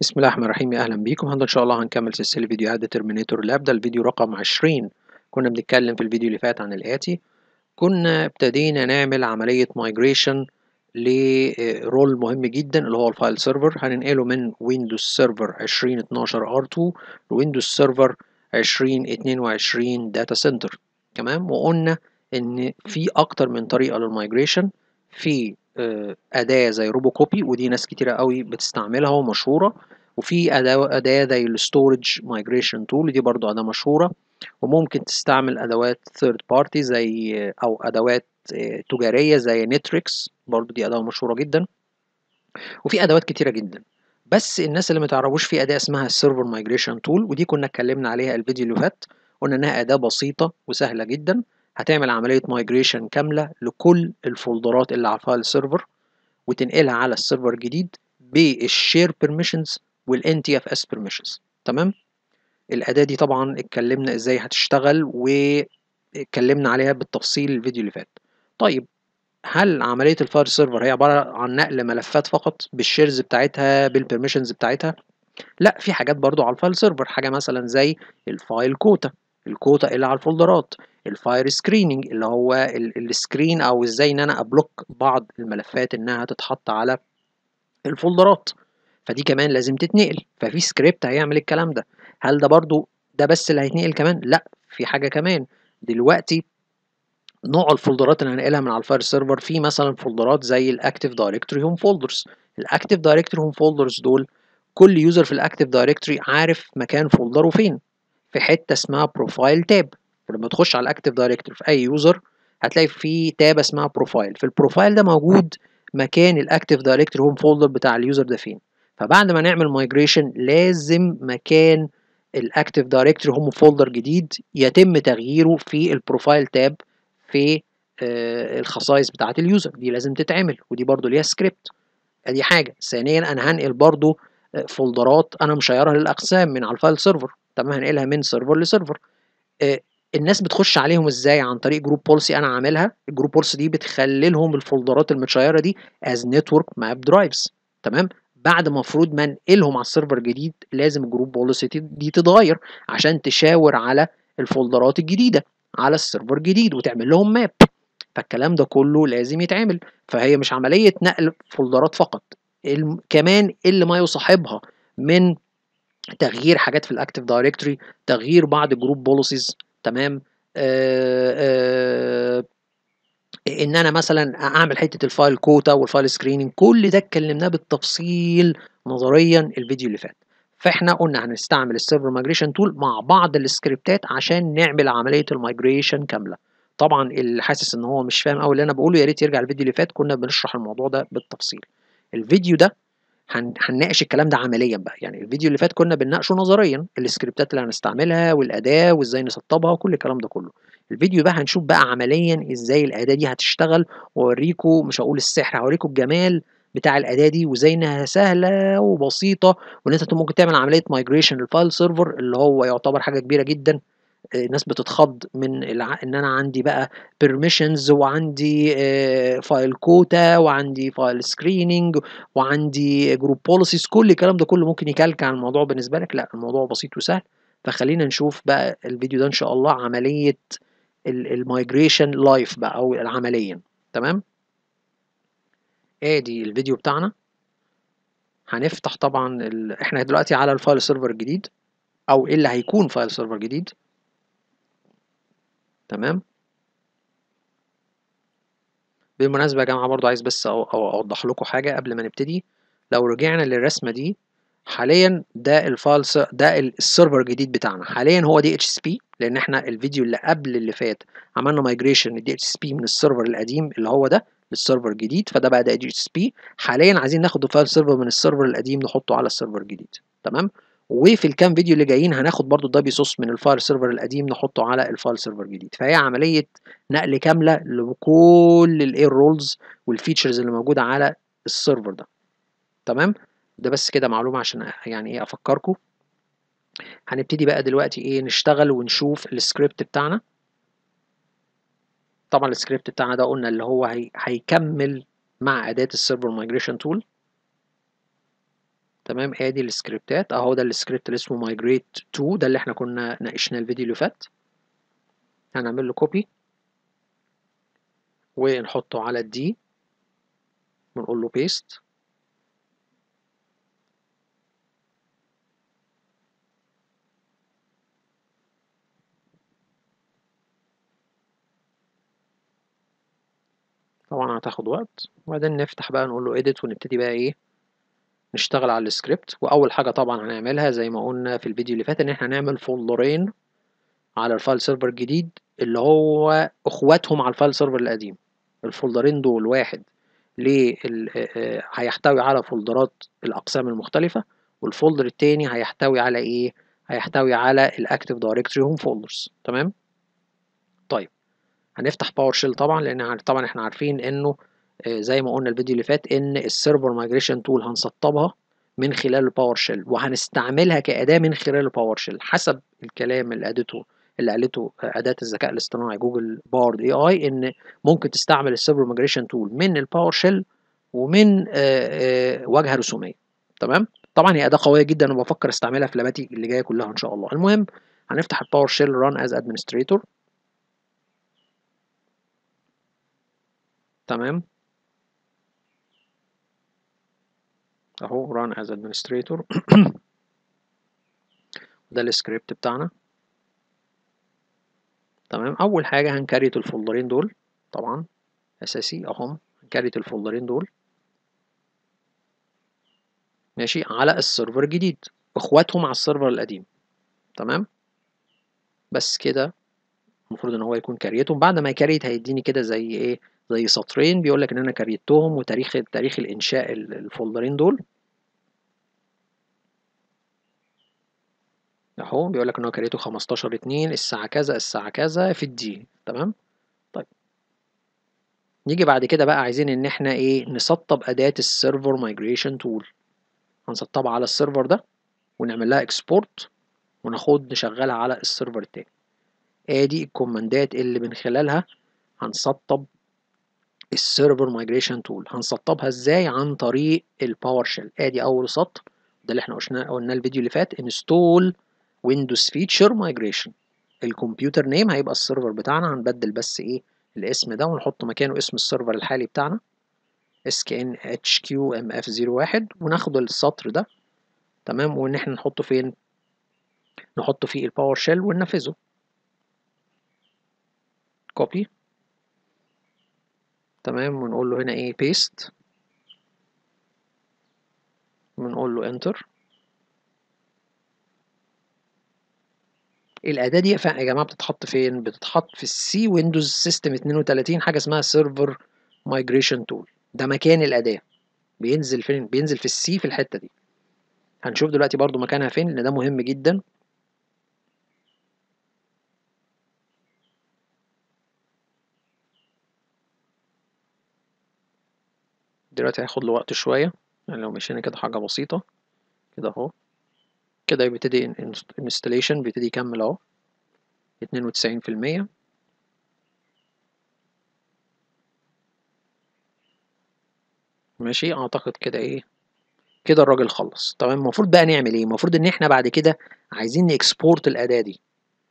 بسم الله الرحمن الرحيم اهلا بيكم النهارده ان شاء الله هنكمل سلسله فيديوهات ترمينيتور لاب ده الفيديو رقم 20 كنا بنتكلم في الفيديو اللي فات عن الاتي كنا ابتدينا نعمل عمليه مايجريشن لرول آه، مهم جدا اللي هو الفايل سيرفر هننقله من ويندوز سيرفر 2012 ار2 لويندوز سيرفر 2022 داتا سنتر تمام وقلنا ان في اكتر من طريقه للمايجريشن في آه، أداة زي روبو كوبي ودي ناس كتيرة قوي بتستعملها ومشهورة وفي أداة, أداة زي الستورج مايجريشن تول دي برضو أداة مشهورة وممكن تستعمل أدوات ثيرد بارتي زي أو أدوات آه، تجارية زي نتريكس برضو دي أداة مشهورة جدا وفي أدوات كتيرة جدا بس الناس اللي متعرفوش في أداة اسمها السيرفر مايجريشن تول ودي كنا اتكلمنا عليها الفيديو اللي فات قلنا إنها أداة بسيطة وسهلة جدا هتعمل عملية مايجريشن كاملة لكل الفولدرات اللي على الفايل سيرفر وتنقلها على السيرفر الجديد بالشير بيرميشنز والان تي اف اس بيرميشنز تمام الأداة دي طبعا اتكلمنا ازاي هتشتغل واتكلمنا عليها بالتفصيل الفيديو اللي فات طيب هل عملية الفاير سيرفر هي عبارة عن نقل ملفات فقط بالشيرز بتاعتها بالبرميشنز بتاعتها؟ لا في حاجات برضو على الفايل سيرفر حاجة مثلا زي الفايل كوتا الكوتا اللي على الفولدرات الفاير سكريننج اللي هو السكرين او ازاي ان انا ابلوك بعض الملفات انها تتحط على الفولدرات فدي كمان لازم تتنقل ففي سكريبت هيعمل الكلام ده هل ده برضو ده بس اللي هيتنقل كمان لا في حاجه كمان دلوقتي نوع الفولدرات اللي هنقلها من على الفاير سيرفر في مثلا فولدرات زي الاكتف دايركتوري هوم فولدرز الاكتف دايركتوري هوم فولدرز دول كل يوزر في الاكتف دايركتوري عارف مكان فولدره فين في حته اسمها بروفايل تاب ولما تخش على الاكتف دايركتوري في اي يوزر هتلاقي في تاب اسمها بروفايل في البروفايل ده موجود مكان الاكتف دايركتوري هوم فولدر بتاع اليوزر ده فين فبعد ما نعمل مايجريشن لازم مكان الاكتف دايركتوري هوم فولدر جديد يتم تغييره في البروفايل تاب في آه الخصائص بتاعه اليوزر دي لازم تتعمل ودي برضو ليها سكريبت ادي حاجه ثانيا انا هنقل برضو فولدرات آه، انا مشيرها للاقسام من على الفايل سيرفر طب ما هنقلها من سيرفر لسيرفر آه الناس بتخش عليهم ازاي عن طريق جروب بولسي انا عاملها الجروب بولسي دي بتخلي لهم الفولدرات المتشيره دي از نتورك ماب درايفز تمام بعد المفروض ما انقلهم على السيرفر الجديد لازم الجروب بولسي دي تتغير عشان تشاور على الفولدرات الجديده على السيرفر الجديد وتعمل لهم ماب فالكلام ده كله لازم يتعمل فهي مش عمليه نقل فولدرات فقط كمان إيه اللي ما يصاحبها من تغيير حاجات في الاكتف دايركتوري تغيير بعض جروب بوليسيز تمام آآ آه، آآ آه، ان انا مثلا اعمل حته الفايل كوتا والفايل سكريننج كل ده اتكلمناه بالتفصيل نظريا الفيديو اللي فات فاحنا قلنا هنستعمل السيرفر مايجريشن تول مع بعض السكريبتات عشان نعمل عمليه المايجريشن كامله طبعا اللي حاسس ان هو مش فاهم قوي اللي انا بقوله يا ريت يرجع الفيديو اللي فات كنا بنشرح الموضوع ده بالتفصيل الفيديو ده هنناقش الكلام ده عمليا بقى يعني الفيديو اللي فات كنا بنناقشه نظريا السكريبتات اللي هنستعملها والاداه وازاي نسطبها وكل الكلام ده كله الفيديو بقى هنشوف بقى عمليا ازاي الاداه دي هتشتغل واوريكم مش هقول السحر هوريكم الجمال بتاع الاداه دي وازاي انها سهله وبسيطه وان انت ممكن تعمل عمليه مايجريشن للفايل سيرفر اللي هو يعتبر حاجه كبيره جدا الناس بتتخض من الع... ان انا عندي بقى بيرميشنز وعندي فايل آه، كوتا وعندي فايل سكريننج وعندي جروب بوليسيز كل الكلام ده كله ممكن يكلكع الموضوع بالنسبه لك لا الموضوع بسيط وسهل فخلينا نشوف بقى الفيديو ده ان شاء الله عمليه المايجريشن لايف بقى او عمليا تمام ادي الفيديو بتاعنا هنفتح طبعا ال... احنا دلوقتي على الفايل سيرفر الجديد او ايه اللي هيكون فايل سيرفر جديد تمام بالمناسبة يا جماعة برضو عايز بس أوضح لكم حاجة قبل ما نبتدي لو رجعنا للرسمة دي حاليا ده الفايل ده السيرفر الجديد بتاعنا حاليا هو دي اتش اس بي لان احنا الفيديو اللي قبل اللي فات عملنا مايجريشن دي اتش اس بي من السيرفر القديم اللي هو ده للسيرفر الجديد فده بقى ده دي اتش اس بي حاليا عايزين ناخد الفايل سيرفر من السيرفر القديم نحطه على السيرفر الجديد تمام وفي الكام فيديو اللي جايين هناخد برضو بي سوس من الفايل سيرفر القديم نحطه على الفايل سيرفر الجديد فهي عمليه نقل كامله لكل الاير رولز والفيتشرز اللي موجوده على السيرفر ده تمام ده بس كده معلومه عشان يعني ايه افكركم هنبتدي بقى دلوقتي ايه نشتغل ونشوف السكريبت بتاعنا طبعا السكريبت بتاعنا ده قلنا اللي هو هي... هيكمل مع اداه السيرفر مايجريشن تول تمام ادي السكريبتات اهو ده السكريبت اللي اسمه مايجريت تو ده اللي احنا كنا ناقشناه الفيديو اللي فات هنعمل له كوبي ونحطه على الدي ونقول له بيست طبعا هتاخد وقت وبعدين نفتح بقى نقول له ايديت ونبتدي بقى ايه نشتغل على السكريبت واول حاجه طبعا هنعملها زي ما قلنا في الفيديو اللي فات ان احنا هنعمل فولدرين على الفايل سيرفر الجديد اللي هو اخواتهم على الفايل سيرفر القديم الفولدرين دول واحد ليه هيحتوي على فولدرات الاقسام المختلفه والفولدر الثاني هيحتوي على ايه هيحتوي على الاكتف دايركتوري هوم فولدرز تمام طيب هنفتح باور شيل طبعا لان طبعا احنا عارفين انه آه، زي ما قلنا الفيديو اللي فات ان السيرفر مايجريشن تول هنسطبها من خلال الباور شيل وهنستعملها كأداة من خلال الباور شيل حسب الكلام اللي قالته اللي قالته آه، أداة الذكاء الاصطناعي جوجل بارد اي اي ان ممكن تستعمل السيرفر مايجريشن تول من الباور شيل ومن آه، واجهة رسومية تمام طبعا هي أداة قوية جدا وبفكر استعملها في لاباتي اللي جاية كلها إن شاء الله المهم هنفتح الباور شيل ران از ادمنستريتور تمام اهو run as administrator ده السكريبت بتاعنا تمام اول حاجه هنكريت الفولدرين دول طبعا اساسي اهم هنكريت الفولدرين دول ماشي على السيرفر الجديد اخواتهم على السيرفر القديم تمام بس كده المفروض ان هو يكون كريتهم بعد ما يكريت هيديني كده زي ايه زي سطرين بيقول لك ان انا كريتهم وتاريخ تاريخ الانشاء الفولدرين دول اهو بيقول لك ان هو كريته 15 2 الساعه كذا الساعه كذا في الدي تمام طيب نيجي بعد كده بقى عايزين ان احنا ايه نسطب اداه السيرفر مايجريشن تول هنسطبها على السيرفر ده ونعمل لها اكسبورت وناخد نشغلها على السيرفر التاني ادي الكوماندات اللي من خلالها هنسطب السيرفر مايجريشن تول هنسطبها ازاي عن طريق الباور شيل ادي اول سطر ده اللي احنا قلنا قلنا الفيديو اللي فات انستول ويندوز فيتشر مايجريشن الكمبيوتر نيم هيبقى السيرفر بتاعنا هنبدل بس ايه الاسم ده ونحط مكانه اسم السيرفر الحالي بتاعنا sknhqmf01 وناخد السطر ده تمام وان احنا نحطه فين نحطه فيه الباور شيل وننفذه كوبي تمام ونقول له هنا ايه بيست ونقول له انتر الاداه دي يا جماعه بتتحط فين بتتحط في السي ويندوز سيستم 32 حاجه اسمها سيرفر مايجريشن تول ده مكان الاداه بينزل فين بينزل في السي في الحته دي هنشوف دلوقتي برضو مكانها فين لان ده مهم جدا دلوقتي هياخد له وقت شوية يعني لو مشينا كده حاجة بسيطة كده اهو كده بيبتدي انستليشن بيبتدي يكمل اهو اتنين وتسعين في المية ماشي اعتقد كده ايه كده الراجل خلص تمام المفروض بقى نعمل ايه المفروض ان احنا بعد كده عايزين نكسبورت الاداة دي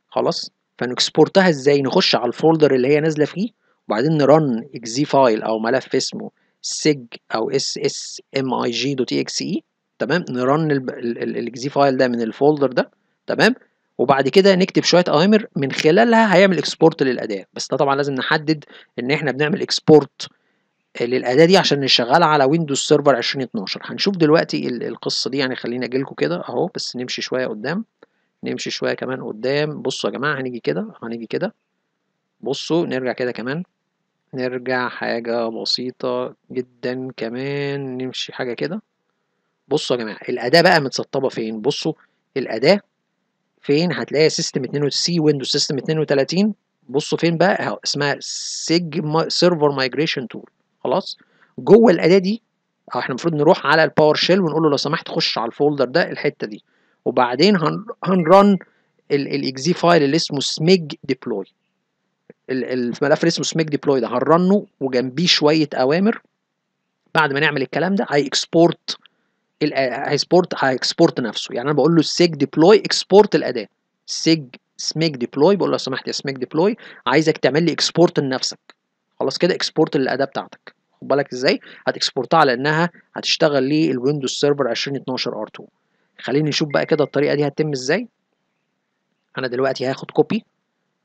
خلاص فنكسبورتها ازاي نخش على الفولدر اللي هي نازلة فيه وبعدين نرن اكزي فايل او ملف اسمه سيج او اس اس ام اي جي دوت اكس اي تمام نرن الاكزي فايل e ده من الفولدر ده تمام وبعد كده نكتب شويه اوامر من خلالها هيعمل اكسبورت للاداه بس ده طبعا لازم نحدد ان احنا بنعمل اكسبورت للاداه دي عشان نشغلها على ويندوز سيرفر 2012 هنشوف دلوقتي القصه دي يعني خليني اجي لكم كده اهو بس نمشي شويه قدام نمشي شويه كمان قدام بصوا يا جماعه هنيجي كده هنيجي كده بصوا نرجع كده كمان نرجع حاجة بسيطة جدا كمان نمشي حاجة كده بصوا يا جماعة الأداة بقى متسطبة فين بصوا الأداة فين هتلاقي سيستم 2 سي ويندوز سيستم 32 بصوا فين بقى اهو اسمها سيجما سيرفر مايجريشن تول خلاص جوه الأداة دي اه احنا المفروض نروح على الباور شيل ونقول له لو سمحت خش على الفولدر ده الحتة دي وبعدين هنرن الاكزي فايل اللي اسمه سميج ديبلوي الملف اللي اسمه سميك ديبلوي ده هنرنه وجنبيه شويه اوامر بعد ما نعمل الكلام ده هيكسبورت آه، هيسبورت هيكسبورت نفسه يعني انا بقول له سيج ديبلوي اكسبورت الاداه سيج سميك ديبلوي بقول له لو سمحت يا سميك ديبلوي عايزك تعمل لي اكسبورت لنفسك خلاص كده اكسبورت للاداه بتاعتك خد بالك ازاي هتكسبورتها على انها هتشتغل لي الويندوز سيرفر 2012 ار 2 خليني نشوف بقى كده الطريقه دي هتتم ازاي انا دلوقتي هاخد كوبي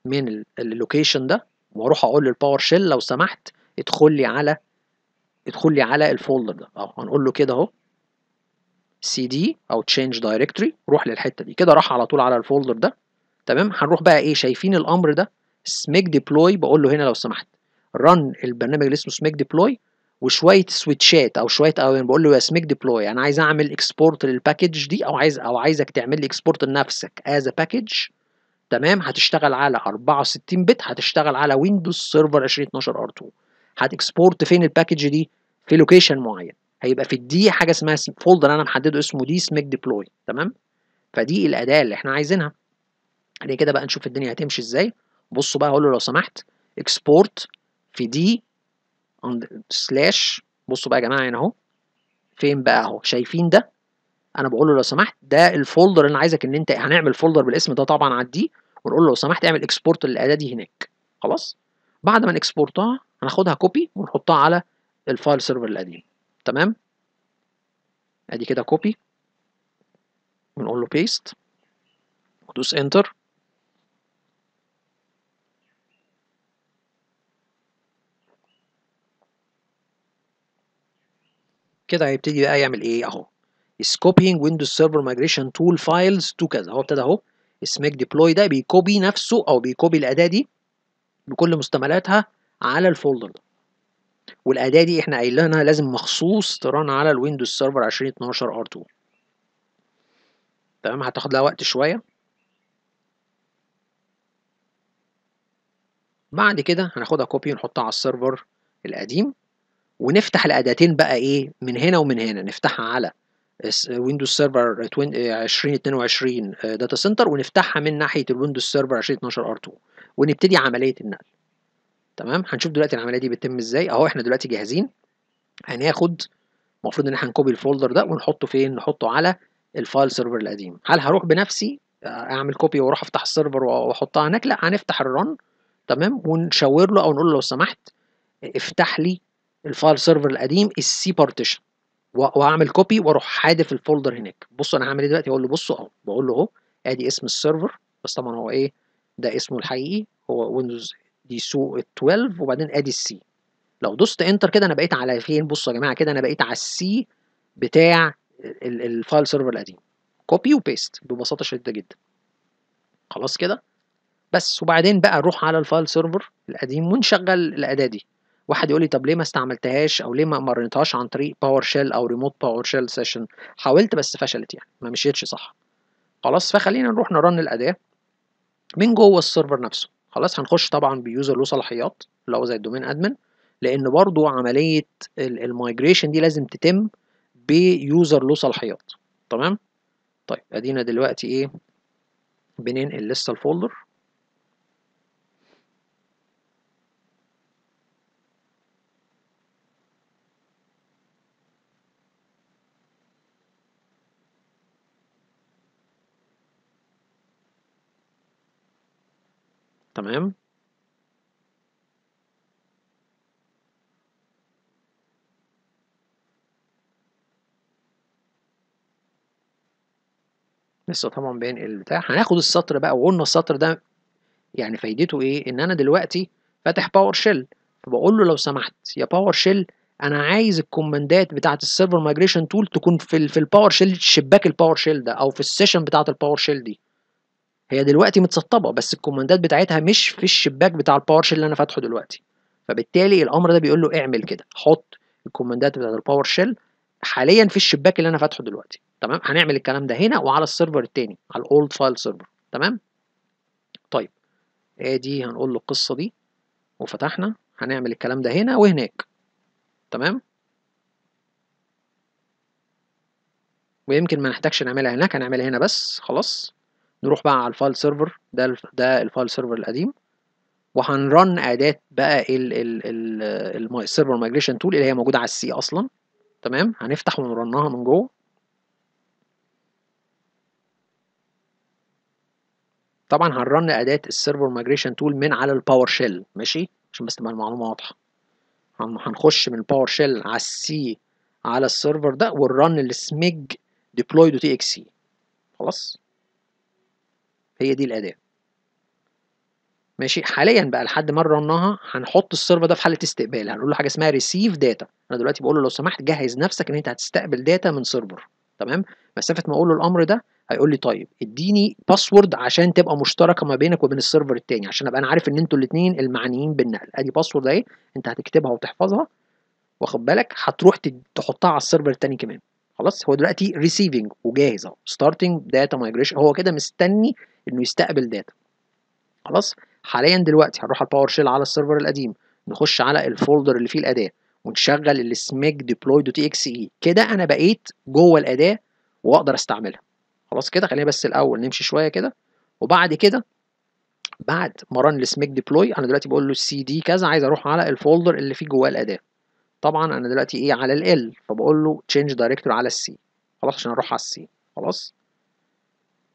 من اللوكيشن ده واروح اقول للباور شيل لو سمحت ادخل لي على ادخل لي على الفولدر ده اهو هنقول له كده اهو سي دي او تشينج دايركتوري روح للحته دي كده راح على طول على الفولدر ده تمام هنروح بقى ايه شايفين الامر ده سميك ديبلوي بقول له هنا لو سمحت رن البرنامج اللي اسمه سميك ديبلوي وشويه سويتشات او شويه اوامر يعني بقول له يا سميك ديبلوي انا عايز اعمل اكسبورت للباكج دي او عايز او عايزك تعمل لي اكسبورت لنفسك از باكج تمام هتشتغل على 64 بت هتشتغل على ويندوز سيرفر 2012 ار2 هتكسبورت فين الباكج دي في لوكيشن معين هيبقى في الدي حاجه اسمها فولدر انا محدده اسمه دي سميك ديبلوي تمام فدي الاداه اللي احنا عايزينها بعد كده بقى نشوف الدنيا هتمشي ازاي بصوا بقى هقول له لو سمحت اكسبورت في دي سلاش بصوا بقى يا جماعه هنا اهو فين بقى اهو شايفين ده انا بقول له لو سمحت ده الفولدر اللي انا عايزك ان انت هنعمل فولدر بالاسم ده طبعا على الدي ونقول له لو سمحت اعمل اكسبورت للاداه دي هناك خلاص بعد ما نكسبورتها هناخدها كوبي ونحطها على الفايل سيرفر القديم تمام ادي كده كوبي ونقول له بيست ودوس انتر كده هيبتدي بقى يعمل ايه اهو is copying Windows Server Migration Tool Files to كذا هو ابتدى اهو الميك ديبلوي ده بيكوبي نفسه او بيكوبي الاداه دي بكل مستملاتها على الفولدر ده والاداه دي احنا قايل لازم مخصوص تران على الويندوز سيرفر 2012 ار 2 تمام هتاخد لها وقت شويه بعد كده هناخدها كوبي ونحطها على السيرفر القديم ونفتح الاداتين بقى ايه من هنا ومن هنا نفتحها على ويندوز سيرفر 2022 داتا سنتر ونفتحها من ناحيه الويندوز سيرفر 2012 ار2 ونبتدي عمليه النقل تمام هنشوف دلوقتي العمليه دي بتتم ازاي اهو احنا دلوقتي جاهزين هناخد المفروض ان احنا نكوبي الفولدر ده ونحطه فين نحطه على الفايل سيرفر القديم هل هروح بنفسي آه، اعمل كوبي واروح افتح السيرفر واحطها هناك لا هنفتح الرن تمام ونشاور له او نقول له لو سمحت افتح لي الفايل سيرفر القديم السي بارتيشن واعمل كوبي واروح حادف الفولدر هناك بص انا هعمل ايه دلوقتي اقول له بص اهو بقول له اهو ادي اسم السيرفر بس طبعا هو ايه ده اسمه الحقيقي هو ويندوز دي سو 12 وبعدين ادي السي لو دوست انتر كده انا بقيت على فين بصوا يا جماعه كده انا بقيت على السي بتاع الفايل سيرفر القديم كوبي وبيست ببساطه شديده جدا خلاص كده بس وبعدين بقى نروح على الفايل سيرفر القديم ونشغل الاداه دي واحد يقول لي طب ليه ما استعملتهاش او ليه ما مرنتهاش عن طريق باور شيل او ريموت باور شيل سيشن حاولت بس فشلت يعني ما مشيتش صح خلاص فخلينا نروح نرن الاداه من جوه السيرفر نفسه خلاص هنخش طبعا بيوزر له صلاحيات اللي هو زي الدومين ادمن لان برضو عمليه المايجريشن دي لازم تتم بيوزر له صلاحيات تمام طيب ادينا دلوقتي ايه بننقل لسه الفولدر تمام لسه طبعا بينقل البتاع هناخد السطر بقى وقلنا السطر ده يعني فايدته ايه ان انا دلوقتي فاتح باور شيل فبقول له لو سمحت يا باور شيل انا عايز الكوماندات بتاعه السيرفر مايجريشن تول تكون في الـ في الباور شيل شباك الباور شيل ده او في السيشن بتاعه الباور شيل دي هي دلوقتي متسطبه بس الكوماندات بتاعتها مش في الشباك بتاع الباور شيل اللي انا فاتحه دلوقتي فبالتالي الامر ده بيقول له اعمل كده حط الكوماندات بتاعت الباور شيل حاليا في الشباك اللي انا فاتحه دلوقتي تمام هنعمل الكلام ده هنا وعلى السيرفر الثاني على الاولد فايل سيرفر تمام طيب ادي هنقول له القصه دي وفتحنا هنعمل الكلام ده هنا وهناك تمام ويمكن ما نحتاجش نعملها هناك هنعملها هنا بس خلاص نروح بقى على الفايل سيرفر ده ده الفايل سيرفر القديم وهنرن اداه بقى السيرفر مايجريشن تول اللي هي موجوده على السي اصلا تمام هنفتح ونرنها من جوه طبعا هنرن اداه السيرفر مايجريشن تول من على الباور شيل ماشي عشان بس تبقى المعلومه واضحه هنخش من الباور شيل على السي على السيرفر ده والرن السميج ديبلوي دوت اكس خلاص هي دي الأداة ماشي حاليا بقى لحد ما رناها هنحط السيرفر ده في حاله استقبال هنقول له حاجه اسمها ريسيف داتا انا دلوقتي بقول له لو سمحت جهز نفسك ان انت هتستقبل داتا من سيرفر تمام مسافه ما اقول له الامر ده هيقول لي طيب اديني باسورد عشان تبقى مشتركه ما بينك وبين السيرفر الثاني عشان ابقى انا عارف ان انتوا الاثنين المعنيين بالنقل ادي باسورد اهي انت هتكتبها وتحفظها واخد بالك هتروح تحطها على السيرفر الثاني كمان خلاص هو دلوقتي ريسيفنج وجاهز اهو ستارتنج داتا مايجريشن هو كده مستني انه يستقبل داتا خلاص حاليا دلوقتي هنروح على الباور شيل على السيرفر القديم نخش على الفولدر اللي فيه الاداه ونشغل السميج ديبلوي دوت اكس اي كده انا بقيت جوه الاداه واقدر استعملها خلاص كده خلينا بس الاول نمشي شويه كده وبعد كده بعد ما ران السميج ديبلوي انا دلوقتي بقول له سي دي كذا عايز اروح على الفولدر اللي فيه جواه الاداه طبعا انا دلوقتي ايه على ال فبقول له تشينج دايركتور على السي خلاص عشان اروح على السي خلاص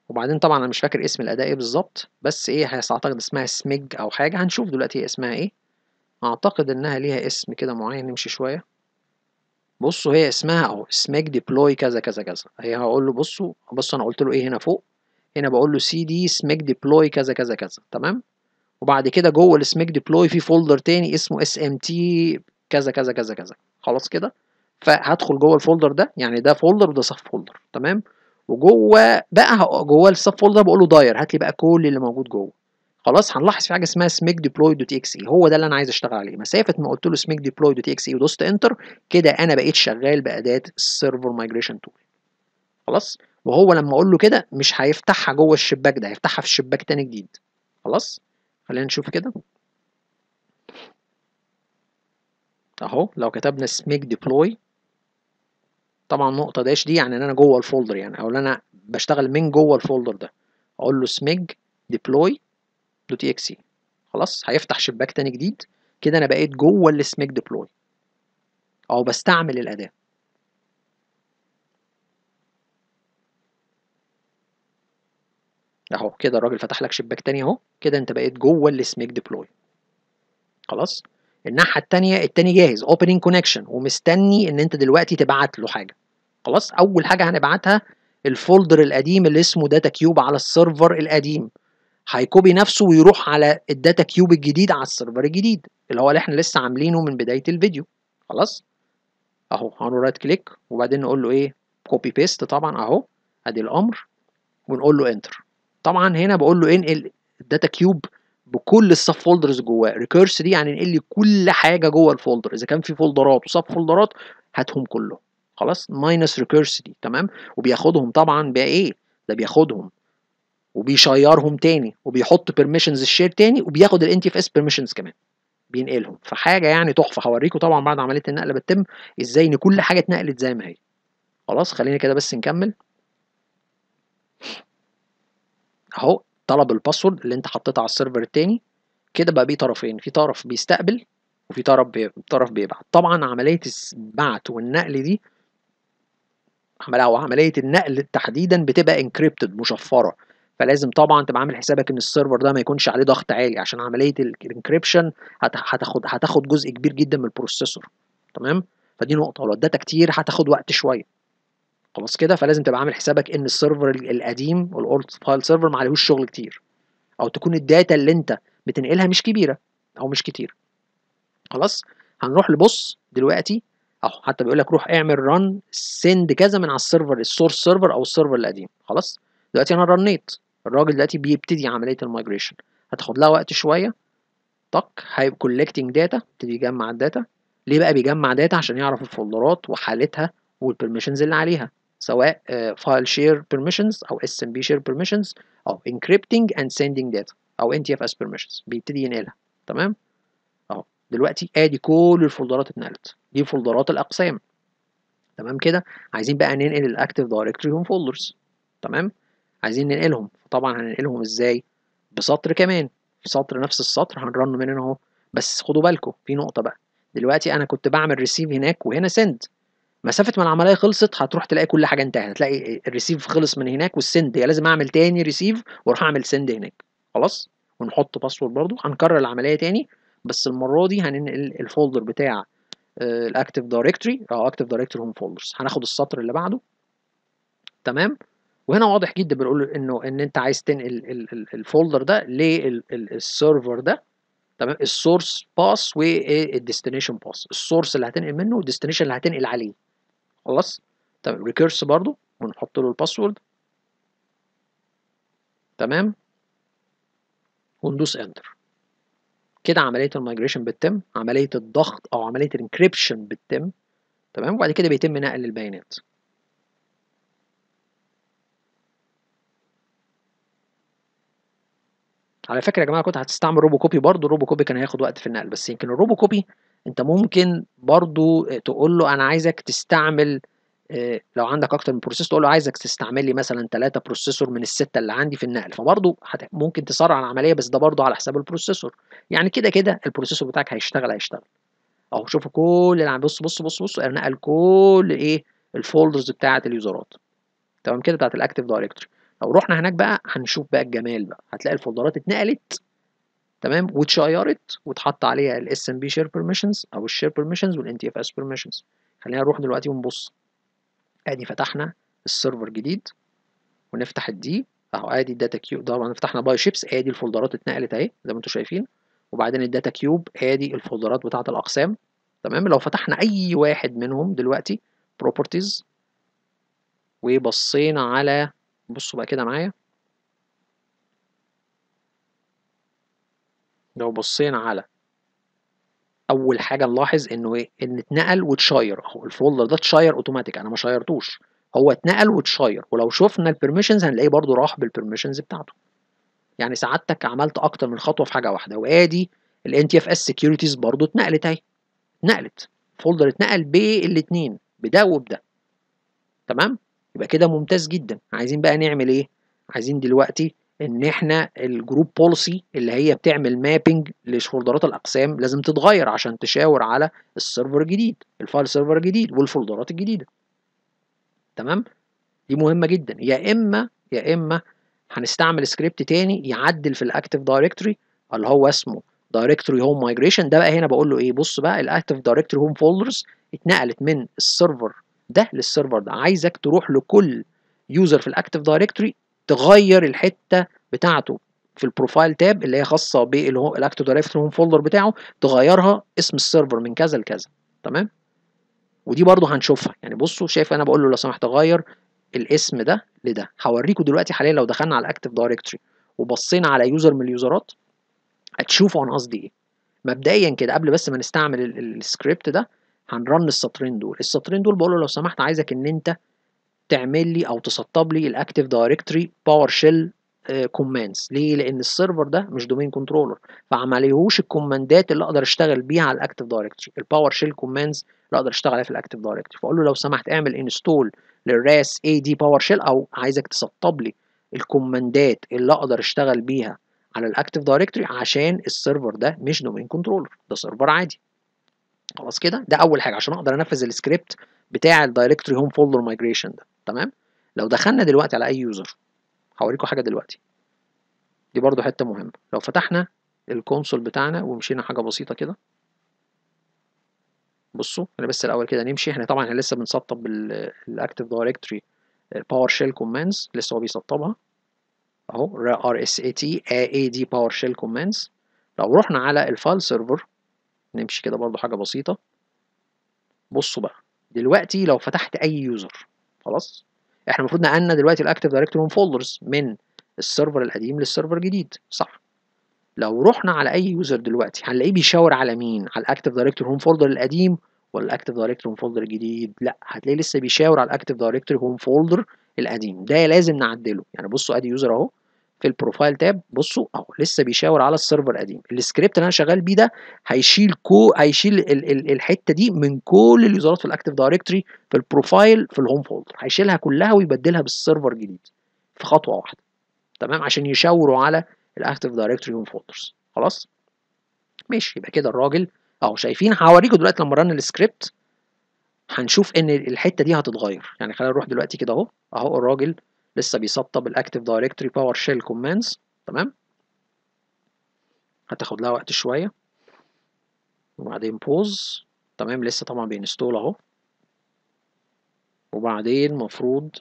وبعدين طبعا انا مش فاكر اسم الاداة ايه بالظبط بس ايه اعتقد اسمها سميج او حاجة هنشوف دلوقتي اسمها ايه اعتقد انها ليها اسم كده معين نمشي شوية بصوا هي اسمها اهو سميج ديبلوي كذا كذا كذا هي هقول له بصوا بصوا انا قلت له ايه هنا فوق هنا بقول له سي دي سميج ديبلوي كذا كذا كذا تمام وبعد كده جوه السميج ديبلوي في فولدر تاني اسمه اس ام تي كذا كذا كذا كذا خلاص كده فهدخل جوه الفولدر ده يعني ده فولدر وده صف فولدر تمام وجوه بقى جوه السب فولدر بقول له داير هات لي بقى كل اللي موجود جوه خلاص هنلاحظ في حاجه اسمها سميك ديبلوي دوت اكس اي هو ده اللي انا عايز اشتغل عليه مسافه ما قلت له سميك ديبلوي دوت اكس اي ودوست انتر كده انا بقيت شغال باداه السيرفر مايجريشن تول خلاص وهو لما اقول له كده مش هيفتحها جوه الشباك ده هيفتحها في شباك تاني جديد خلاص خلينا نشوف كده اهو لو كتبنا سميك ديبلوي طبعا نقطه داش دي يعني ان انا جوه الفولدر يعني او ان انا بشتغل من جوه الفولدر ده اقول له سميج ديبلوي دوت اي اكس خلاص هيفتح شباك تاني جديد كده انا بقيت جوه السميج ديبلوي او بستعمل الاداه اهو كده الراجل فتح لك شباك تاني اهو كده انت بقيت جوه السميج ديبلوي خلاص الناحيه الثانيه الثاني جاهز اوبننج كونكشن ومستني ان انت دلوقتي تبعت له حاجه خلاص اول حاجه هنبعتها الفولدر القديم اللي اسمه داتا كيوب على السيرفر القديم هيكوبي نفسه ويروح على الداتا كيوب الجديد على السيرفر الجديد اللي هو اللي احنا لسه عاملينه من بدايه الفيديو خلاص اهو هنقول رايت كليك وبعدين نقول له ايه كوبي بيست طبعا اهو ادي الامر ونقول له انتر طبعا هنا بقول له انقل الداتا كيوب بكل السب فولدرز جواه ريكيرس دي يعني نقل لي كل حاجه جوه الفولدر اذا كان في فولدرات وسب فولدرات هاتهم كلهم خلاص ماينس ريكيرس دي تمام وبياخدهم طبعا بايه ده بياخدهم وبيشيرهم تاني وبيحط بيرميشنز الشير تاني وبياخد الان تي اف اس بيرميشنز كمان بينقلهم فحاجه يعني تحفه هوريكم طبعا بعد عمليه النقله بتتم ازاي ان كل حاجه اتنقلت زي ما هي خلاص خلينا كده بس نكمل اهو طلب الباسورد اللي انت حطيتها على السيرفر التاني كده بقى بيه طرفين في طرف بيستقبل وفي طرف بي... طرف بيبعت طبعا عمليه البعت والنقل دي عمليه عمليه النقل تحديدا بتبقى انكريبتد مشفره فلازم طبعا تبقى عامل حسابك ان السيرفر ده ما يكونش عليه ضغط عالي عشان عمليه الانكريبشن هتاخد هتاخد جزء كبير جدا من البروسيسور تمام فدي نقطه لو اداتا كتير هتاخد وقت شويه خلاص كده فلازم تبقى عامل حسابك ان السيرفر القديم الاولد فايل سيرفر ما عليهوش شغل كتير او تكون الداتا اللي انت بتنقلها مش كبيره او مش كتير خلاص هنروح لبص دلوقتي اهو حتى بيقول لك روح اعمل ران سند كذا من على السيرفر السورس سيرفر او السيرفر القديم خلاص دلوقتي انا رنيت الراجل دلوقتي بيبتدي عمليه المايجريشن هتاخد لها وقت شويه طق هيبقى كولكتنج داتا يبتدي يجمع الداتا ليه بقى بيجمع داتا عشان يعرف الفولدرات وحالتها والبرميشنز اللي عليها سواء فايل شير بيرميشنز او اس ام بي شير بيرميشنز او انكريبتنج اند سيندنج داتا او ان تي اف اس بيرميشنز بيبتدي ينقلها تمام اهو دلوقتي ادي كل الفولدرات اتنقلت دي فولدرات الاقسام تمام كده عايزين بقى ننقل الاكتف دايركتوري هوم فولدرز تمام عايزين ننقلهم طبعا هننقلهم ازاي بسطر كمان في سطر نفس السطر هنرن من هنا اهو بس خدوا بالكم في نقطه بقى دلوقتي انا كنت بعمل ريسيف هناك وهنا سند مسافه ما العمليه خلصت هتروح تلاقي كل حاجه انتهت هتلاقي الريسيف خلص من هناك والسند لازم اعمل تاني ريسيف واروح اعمل سند هناك خلاص ونحط باسورد برضو هنكرر العمليه تاني بس المره دي هننقل الفولدر بتاع آه، الاكتيف دايركتوري او اكتيف دايركتوري هوم فولدرز هناخد السطر اللي بعده تمام وهنا واضح جدا بنقول انه ان انت عايز تنقل الفولدر ده للسيرفر ده تمام السورس باس والديستنيشن باس السورس اللي هتنقل منه والديستنيشن اللي هتنقل عليه خلاص تمام ريكيرس برضو ونحط له الباسورد تمام وندوس انتر كده عمليه المايجريشن بتتم عمليه الضغط او عمليه الانكريبشن بتتم تمام وبعد كده بيتم نقل البيانات على فكره يا جماعه كنت هتستعمل روبو كوبي برضه الروبو كوبي كان هياخد وقت في النقل بس يمكن الروبو كوبي انت ممكن برضو تقول له انا عايزك تستعمل آه، لو عندك اكتر من بروسيسور تقول له عايزك تستعمل لي مثلا ثلاثه بروسيسور من السته اللي عندي في النقل فبرضه ممكن تسرع العمليه بس ده برضه على حساب البروسيسور يعني كده كده البروسيسور بتاعك هيشتغل هيشتغل اهو شوفوا كل اللي بص بص بص بص نقل كل ايه الفولدرز بتاعه اليوزرات تمام كده بتاعه الاكتف دايركتوري لو رحنا هناك بقى هنشوف بقى الجمال بقى هتلاقي الفولدرات اتنقلت تمام واتشيرت واتحط عليها الاس ام بي شير بيرميشنز او الشير بيرميشنز والان تي اف اس بيرميشنز خلينا نروح دلوقتي ونبص ادي فتحنا السيرفر جديد ونفتح الدي اهو ادي الداتا كيوب طبعا فتحنا بايو شيبس ادي الفولدرات اتنقلت اهي زي ما انتم شايفين وبعدين الداتا كيوب ادي الفولدرات بتاعه الاقسام تمام لو فتحنا اي واحد منهم دلوقتي بروبرتيز وبصينا على بصوا بقى كده معايا لو بصينا على اول حاجه نلاحظ انه ايه ان اتنقل وتشير اهو الفولدر ده اتشير اوتوماتيك انا ما شيرتوش هو اتنقل وتشير ولو شفنا البيرميشنز هنلاقيه برده راح بالبرميشنز بتاعته يعني سعادتك عملت اكتر من خطوه في حاجه واحده وادي الان تي اف اس سكيورتيز برده اتنقلت اهي اتنقلت فولدر اتنقل بالاثنين بده وبده تمام يبقى كده ممتاز جدا عايزين بقى نعمل ايه عايزين دلوقتي ان احنا الجروب بوليسي اللي هي بتعمل مابنج لفولدرات الاقسام لازم تتغير عشان تشاور على السيرفر الجديد الفايل سيرفر الجديد والفولدرات الجديده تمام دي مهمه جدا يا اما يا اما هنستعمل سكريبت تاني يعدل في الاكتف دايركتوري اللي هو اسمه دايركتوري هوم مايجريشن ده بقى هنا بقول له ايه بص بقى الاكتف دايركتوري هوم فولدرز اتنقلت من السيرفر ده للسيرفر ده عايزك تروح لكل يوزر في الاكتف دايركتوري تغير الحته بتاعته في البروفايل تاب اللي هي خاصه بالاكتو دايركتري هوم فولدر بتاعه تغيرها اسم السيرفر من كذا لكذا تمام ودي برضو هنشوفها يعني بصوا شايف انا بقول له لو سمحت غير الاسم ده لده هوريكم دلوقتي حاليا لو دخلنا على الاكتف دايركتوري وبصينا على يوزر من اليوزرات هتشوفوا انا قصدي ايه مبدئيا كده قبل بس ما نستعمل السكريبت ده هنرن السطرين دول السطرين دول بقول له لو سمحت عايزك ان انت تعمل لي او تسطب لي الاكتيف دايركتوري باور شيل كوماندز ليه لان السيرفر ده مش دومين كنترولر فعمليهوش الكوماندات اللي اقدر اشتغل بيها على الاكتيف دايركتري الباور شيل كوماندز اللي اقدر اشتغل عليها في الاكتيف دايركتري فاقول له لو سمحت اعمل انستول للراس اي دي باور شيل او عايزك تسطب لي الكوماندات اللي اقدر اشتغل بيها على الاكتيف دايركتري عشان السيرفر ده مش دومين كنترولر ده سيرفر عادي خلاص كده ده اول حاجه عشان اقدر انفذ السكريبت بتاع الدايركتري هوم فولدر مايجريشن ده تمام لو دخلنا دلوقتي على اي يوزر هوريكم حاجه دلوقتي دي برضو حته مهمه لو فتحنا الكونسول بتاعنا ومشينا حاجه بسيطه كده بصوا احنا بس الاول كده نمشي احنا طبعا احنا لسه بنسطب الاكتف دايركتوري باور شيل كوماندز لسه هو بيسطبها اهو ار اس اي تي اي دي باور شيل كوماندز لو رحنا على الفايل سيرفر نمشي كده برضو حاجه بسيطه بصوا بقى دلوقتي لو فتحت اي يوزر خلاص احنا المفروض نقلنا دلوقتي الاكتف دايركتوري من فولدرز من السيرفر القديم للسيرفر الجديد صح لو رحنا على اي يوزر دلوقتي هنلاقيه بيشاور على مين على الاكتف دايركتوري هوم فولدر القديم ولا الاكتف دايركتوري هوم فولدر الجديد لا هتلاقيه لسه بيشاور على الاكتف دايركتوري هوم فولدر القديم ده لازم نعدله يعني بصوا ادي يوزر اهو في البروفايل تاب بصوا اهو لسه بيشاور على السيرفر القديم السكريبت اللي انا شغال بيه ده هيشيل كو هيشيل ال... ال... الحته دي من كل اليوزرات في الاكتف دايركتوري في البروفايل في الهوم فولدر هيشيلها كلها ويبدلها بالسيرفر جديد في خطوه واحده تمام عشان يشاوروا على الاكتف دايركتوري هوم فولدرز خلاص ماشي يبقى كده الراجل اهو شايفين هوريكم دلوقتي لما رن السكريبت هنشوف ان الحته دي هتتغير يعني خلينا نروح دلوقتي كده اهو اهو الراجل لسه بيسطب الاكتف دايركتوري باور شيل كوماندز تمام هتاخد لها وقت شويه وبعدين بوز تمام لسه طبعا بينستول اهو وبعدين مفروض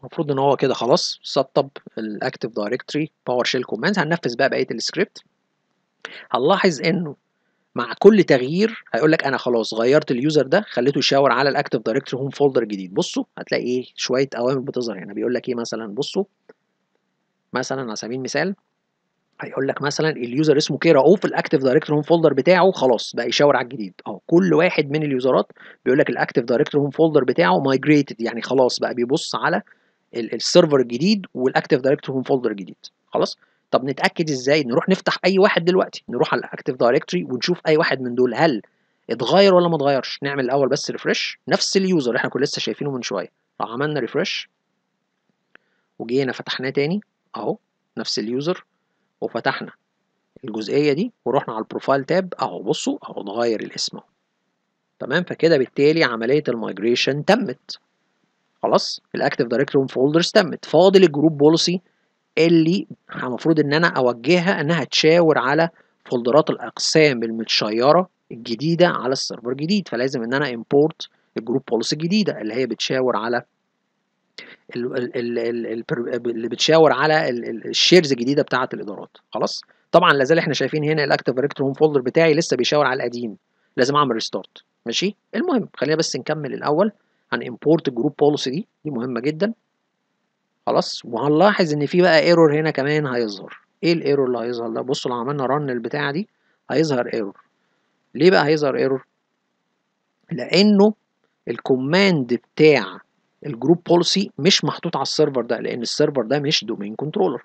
المفروض ان هو كده خلاص سطب الاكتف دايركتوري باور شيل كوماندز هننفذ بقى بقيه السكريبت هنلاحظ انه مع كل تغيير هيقول لك انا خلاص غيرت اليوزر ده خليته يشاور على الاكتف دايركتري هوم فولدر جديد بصوا هتلاقي ايه شويه اوامر بتظهر هنا يعني بيقول لك ايه مثلا بصوا مثلا على سبيل المثال هيقول لك مثلا اليوزر اسمه كيرا في الاكتف دايركتري هوم فولدر بتاعه خلاص بقى يشاور على الجديد اهو كل واحد من اليوزرات بيقول لك الاكتف دايركتري هوم فولدر بتاعه مايجريتد يعني خلاص بقى بيبص على السيرفر الجديد والاكتف دايركتري هوم فولدر الجديد خلاص طب نتاكد ازاي نروح نفتح اي واحد دلوقتي نروح على الاكتيف دايركتوري ونشوف اي واحد من دول هل اتغير ولا ما اتغيرش نعمل الاول بس ريفرش نفس اليوزر احنا كنا لسه شايفينه من شويه عملنا ريفرش وجينا فتحناه تاني اهو نفس اليوزر وفتحنا الجزئيه دي ورحنا على البروفايل تاب اهو بصوا اهو اتغير الاسم اهو تمام فكده بالتالي عمليه المايجريشن تمت خلاص الاكتيف دايركتوري فولدرز تمت فاضل الجروب بوليسي اللي المفروض ان انا اوجهها انها تشاور على فولدرات الاقسام المتشيره الجديده على السيرفر الجديد فلازم ان انا امبورت الجروب بوليسي الجديده اللي هي بتشاور على اللي بتشاور على الشيرز الجديده بتاعه الادارات خلاص طبعا لازال احنا شايفين هنا الاكتف دايركتور هوم فولدر بتاعي لسه بيشاور على القديم لازم اعمل ريستارت ماشي المهم خلينا بس نكمل الاول الجروب بوليسي دي دي مهمه جدا خلاص وهنلاحظ ان في بقى ايرور هنا كمان هيظهر ايه الايرور اللي هيظهر ده بصوا لو عملنا رن البتاعه دي هيظهر ايرور ليه بقى هيظهر ايرور لانه الكوماند بتاع الجروب بوليسي مش محطوط على السيرفر ده لان السيرفر ده مش دومين كنترولر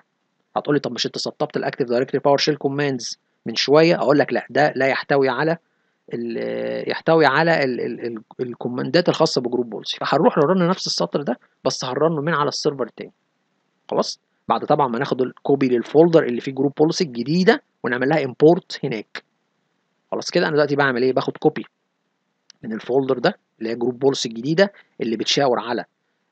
هتقولي طب مش انت سطبت الاكتف دايركتري باور شيل كوماندز من شويه اقول لك لا ده لا يحتوي على يحتوي على الكوماندات الخاصه بجروب بولسي فهنروح نرن نفس السطر ده بس هنرنه من على السيرفر الثاني خلاص بعد طبعا ما ناخد الكوبي للفولدر اللي فيه جروب بولسي الجديده ونعمل لها امبورت هناك خلاص كده انا دلوقتي بعمل ايه باخد كوبي من الفولدر ده اللي هي جروب بولسي الجديده اللي بتشاور على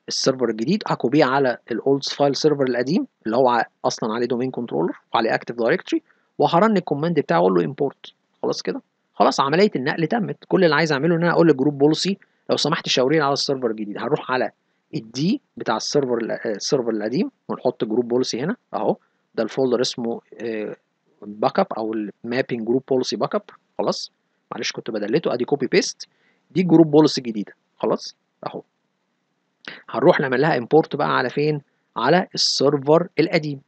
السيرفر الجديد اكوبي على الاولد فايل سيرفر القديم اللي هو اصلا عليه دومين كنترولر وعليه اكتف دايركتري وهرن الكوماند بتاعه اقول له امبورت خلاص كده خلاص عمليه النقل تمت كل اللي عايز اعمله ان انا اقول للجروب بولسي لو سمحت شاورين على السيرفر الجديد هنروح على الدي بتاع السيرفر آه، السيرفر القديم ونحط جروب بولسي هنا اهو ده الفولدر اسمه باك آه، اب او المابنج جروب بولسي باك اب خلاص معلش كنت بدلته ادي كوبي بيست دي جروب بولسي الجديده خلاص اهو هنروح نعمل لها امبورت بقى على فين على السيرفر القديم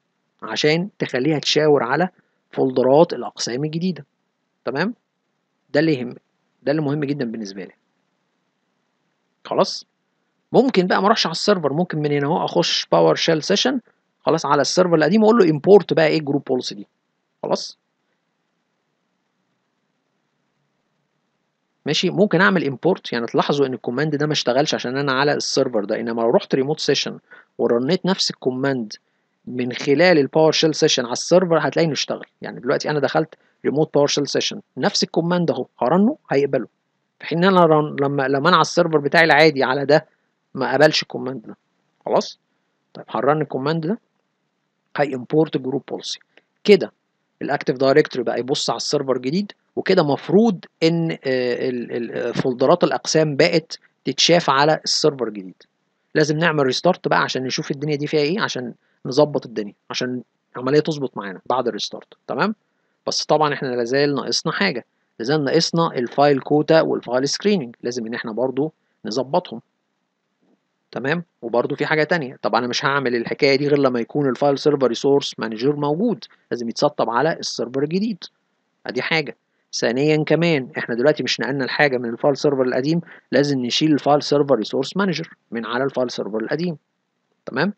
عشان تخليها تشاور على فولدرات الاقسام الجديده تمام ده اللي يهم ده اللي مهم جدا بالنسبه لي خلاص ممكن بقى ما اروحش على السيرفر ممكن من هنا اهو اخش باور شيل سيشن خلاص على السيرفر القديم واقول له امبورت بقى ايه جروب بولسي دي خلاص ماشي ممكن اعمل امبورت يعني تلاحظوا ان الكوماند ده ما اشتغلش عشان انا على السيرفر ده انما لو رحت ريموت سيشن ورنيت نفس الكوماند من خلال الباور شيل سيشن على السيرفر هتلاقي انه اشتغل يعني دلوقتي انا دخلت ريموت باور سيل سيشن نفس الكوماند اهو هرنه هيقبله في حين انا رن لما لما انا على السيرفر بتاعي العادي على ده ما قبلش الكوماند ده خلاص طيب هرن الكوماند ده هي امبورت جروب بوليسي كده الاكتف دايركتوري بقى يبص على السيرفر جديد وكده مفروض ان فولدرات آه، آه، الاقسام بقت تتشاف على السيرفر الجديد لازم نعمل ريستارت بقى عشان نشوف الدنيا دي فيها ايه عشان نظبط الدنيا عشان العمليه تظبط معانا بعد الريستارت تمام بس طبعا احنا لازال ناقصنا حاجه لازال ناقصنا الفايل كوتا والفايل سكريننج لازم ان احنا برضو نظبطهم تمام وبرده في حاجه تانية طب انا مش هعمل الحكايه دي غير لما يكون الفايل سيرفر ريسورس مانجر موجود لازم يتسطب على السيرفر الجديد ادي حاجه ثانيا كمان احنا دلوقتي مش نقلنا الحاجه من الفايل سيرفر القديم لازم نشيل الفايل سيرفر ريسورس مانجر من على الفايل سيرفر القديم تمام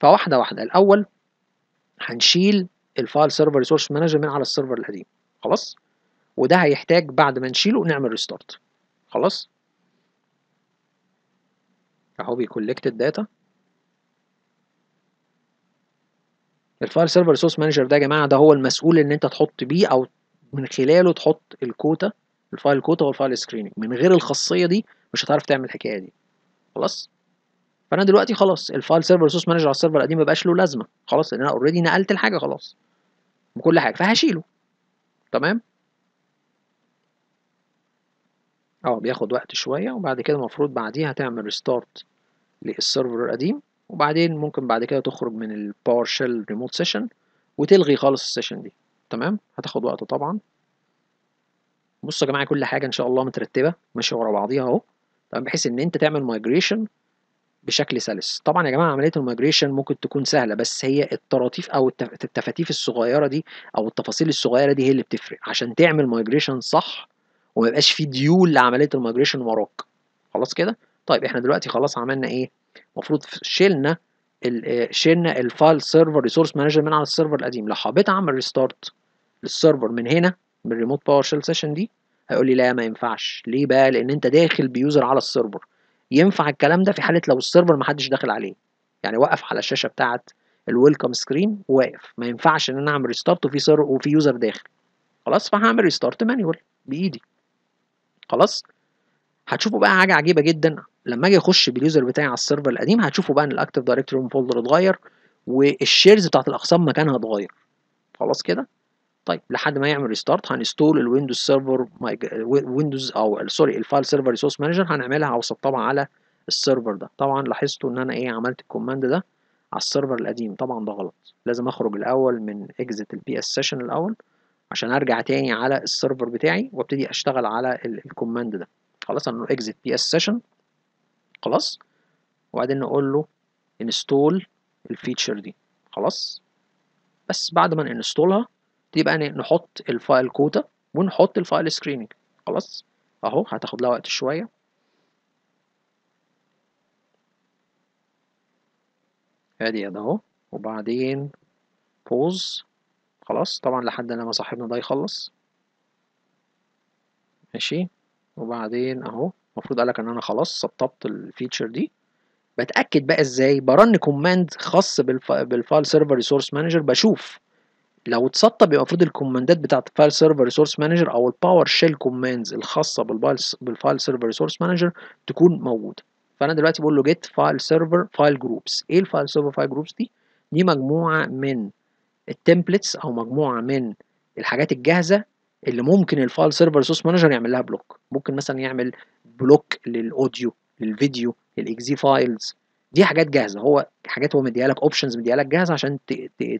فواحده واحده الاول هنشيل الفايل سيرفر ريسورس مانجر من على السيرفر القديم خلاص وده هيحتاج بعد ما نشيله نعمل ريستارت خلاص اهو بيكولكت الداتا الفايل سيرفر ريسورس مانجر ده يا جماعه ده هو المسؤول ان انت تحط بيه او من خلاله تحط الكوتا الفايل كوتا والفايل سكريننج من غير الخاصيه دي مش هتعرف تعمل الحكايه دي خلاص فانا دلوقتي خلاص الفايل سيرفر ريسورس مانجر على السيرفر القديم مبقاش له لازمه خلاص لان انا اوريدي نقلت الحاجه خلاص بكل حاجه فهشيله تمام اه بياخد وقت شويه وبعد كده المفروض بعديها تعمل ريستارت للسيرفر القديم وبعدين ممكن بعد كده تخرج من الباور شيل ريموت سيشن وتلغي خالص السيشن دي تمام هتاخد وقت طبعا بصوا يا جماعه كل حاجه ان شاء الله مترتبه ماشيه ورا بعضيها اهو تمام بحيث ان انت تعمل مايجريشن بشكل سلس طبعا يا جماعه عمليه المايجريشن ممكن تكون سهله بس هي الطراطيف او التفاتيف الصغيره دي او التفاصيل الصغيره دي هي اللي بتفرق عشان تعمل مايجريشن صح وما يبقاش في ديول لعمليه المايجريشن وراك خلاص كده طيب احنا دلوقتي خلاص عملنا ايه المفروض شيلنا شيلنا الفايل سيرفر ريسورس مانجر من على السيرفر القديم لو حبيت اعمل ريستارت للسيرفر من هنا من ريموت باور شيل سيشن دي هيقول لي لا ما ينفعش ليه بقى لان انت داخل بيوزر على السيرفر ينفع الكلام ده في حاله لو السيرفر ما حدش داخل عليه يعني واقف على الشاشه بتاعه الويلكم سكرين واقف ما ينفعش ان انا اعمل ريستارت وفي سيرفر وفي يوزر داخل خلاص فهعمل ريستارت مانيوال بايدي خلاص هتشوفوا بقى حاجه عجيبه جدا لما اجي اخش باليوزر بتاعي على السيرفر القديم هتشوفوا بقى ان الاكتف دايركتوري فولدر اتغير والشيرز بتاعت الاقسام مكانها اتغير خلاص كده طيب لحد ما يعمل ريستارت هنستول الويندوز سيرفر ويندوز او سوري الفايل سيرفر ريسورس مانجر هنعملها على طبعا على السيرفر ده طبعا لاحظتوا ان انا ايه عملت الكوماند ده على السيرفر القديم طبعا ده غلط لازم اخرج الاول من اكزيت البي اس سيشن الاول عشان ارجع تاني على السيرفر بتاعي وابتدي اشتغل على الكوماند ده خلاص انا اكزيت بي اس سيشن خلاص وبعدين نقول له انستول الفيتشر دي خلاص بس بعد ما انستولها بقى نحط الفايل كوتا ونحط الفايل سكريننج خلاص اهو هتاخد لها وقت شويه ادي اهو وبعدين بوز خلاص طبعا لحد لما صاحبنا ده يخلص ماشي وبعدين اهو المفروض قالك ان انا خلاص سطبت الفيتشر دي بتاكد بقى ازاي برن كوماند خاص بالفايل سيرفر ريسورس مانجر بشوف لو اتسطب يبقى المفروض الكوماندات بتاعت الفايل سيرفر ريسورس مانجر او الباور شيل كوماندز الخاصه بالفايل سيرفر ريسورس مانجر تكون موجوده فانا دلوقتي بقول له جيت فايل سيرفر فايل جروبس ايه الفايل سيرفر فايل جروبس دي دي مجموعه من التمبلتس او مجموعه من الحاجات الجاهزه اللي ممكن الفايل سيرفر ريسورس مانجر يعمل لها بلوك ممكن مثلا يعمل بلوك للاوديو للفيديو للاكزي فايلز دي حاجات جاهزه هو حاجات هو مديالك اوبشنز مديالك جاهزه عشان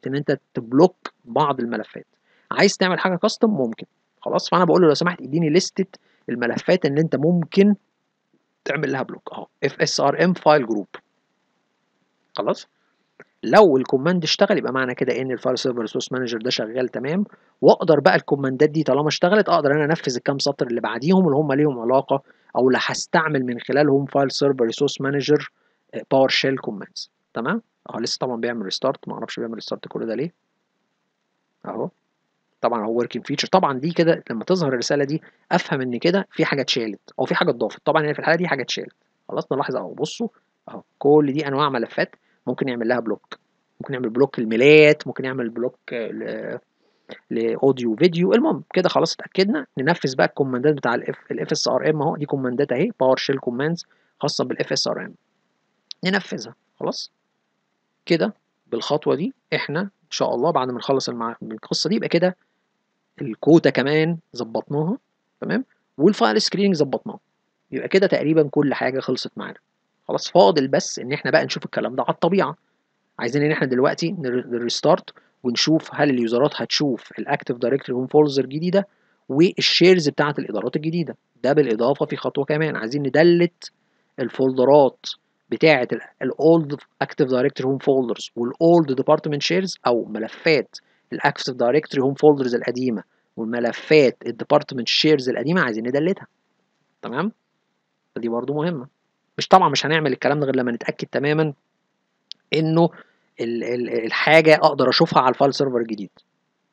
ان انت تبلوك بعض الملفات عايز تعمل حاجه كاستم ممكن خلاص فانا بقول له لو سمحت اديني لستة الملفات اللي انت ممكن تعمل لها بلوك اهو اف اس ار ام فايل جروب خلاص لو الكوماند اشتغل يبقى معنى كده ان الفايل سيرفر ريسورس مانجر ده شغال تمام واقدر بقى الكوماندات دي طالما اشتغلت اقدر انا انفذ الكام سطر اللي بعديهم اللي هم ليهم علاقه او اللي هستعمل من خلالهم فايل سيرفر ريسورس مانجر باور شيل كوماندز تمام اهو لسه طبعا بيعمل ريستارت ما اعرفش بيعمل ريستارت كل ده ليه اهو طبعا هو وركينج فيتشر طبعا دي كده لما تظهر الرساله دي افهم ان كده في حاجه اتشالت او في حاجه اتضافت طبعا هي في الحاله دي حاجه اتشالت خلاص نلاحظ اهو بصوا اهو كل دي انواع ملفات ممكن يعمل لها بلوك ممكن يعمل بلوك الميلات ممكن يعمل بلوك لاوديو فيديو المهم كده خلاص اتاكدنا ننفذ بقى الكوماندات بتاع الاف اس ار ام اهو دي كوماندات اهي باور شيل كوماندز خاصه بالاف اس ار ام ننفذها خلاص كده بالخطوه دي احنا ان شاء الله بعد ما نخلص القصه دي يبقى كده الكوتا كمان ظبطناها تمام والفايل سكريننج ظبطناه يبقى كده تقريبا كل حاجه خلصت معانا خلاص فاضل بس ان احنا بقى نشوف الكلام ده على الطبيعه عايزين ان احنا دلوقتي نريستارت ونشوف هل اليوزرات هتشوف الاكتف دايركتري فولزر جديده والشيرز بتاعه الادارات الجديده ده بالاضافه في خطوه كمان عايزين ندلت الفولدرات بتاعه الاولد اكتف دايركتوري هوم فولدرز والاولد ديبارتمنت شيرز او ملفات الاكتف دايركتوري هوم فولدرز القديمه والملفات الديبارتمنت شيرز القديمه عايزين ندلتها تمام فدي برضو مهمه مش طبعا مش هنعمل الكلام ده غير لما نتاكد تماما انه الحاجه اقدر اشوفها على الفايل سيرفر الجديد